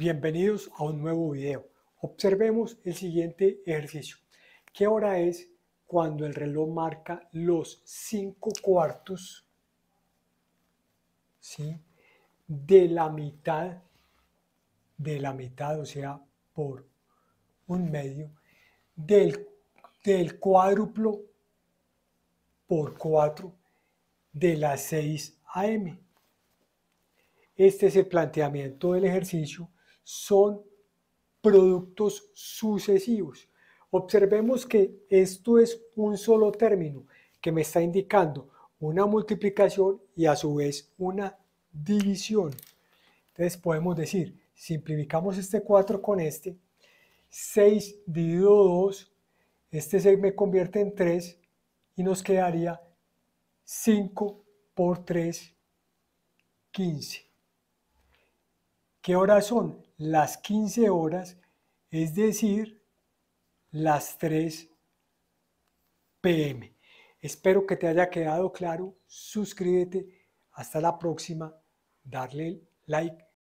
Bienvenidos a un nuevo video. Observemos el siguiente ejercicio. ¿Qué hora es cuando el reloj marca los 5 cuartos ¿sí? de la mitad, de la mitad, o sea, por un medio, del, del cuádruplo por 4 de las 6 AM? Este es el planteamiento del ejercicio son productos sucesivos. Observemos que esto es un solo término que me está indicando una multiplicación y a su vez una división. Entonces podemos decir, simplificamos este 4 con este, 6 dividido 2, este 6 me convierte en 3 y nos quedaría 5 por 3, 15. ¿Qué horas son? las 15 horas, es decir, las 3 pm. Espero que te haya quedado claro. Suscríbete. Hasta la próxima. Darle like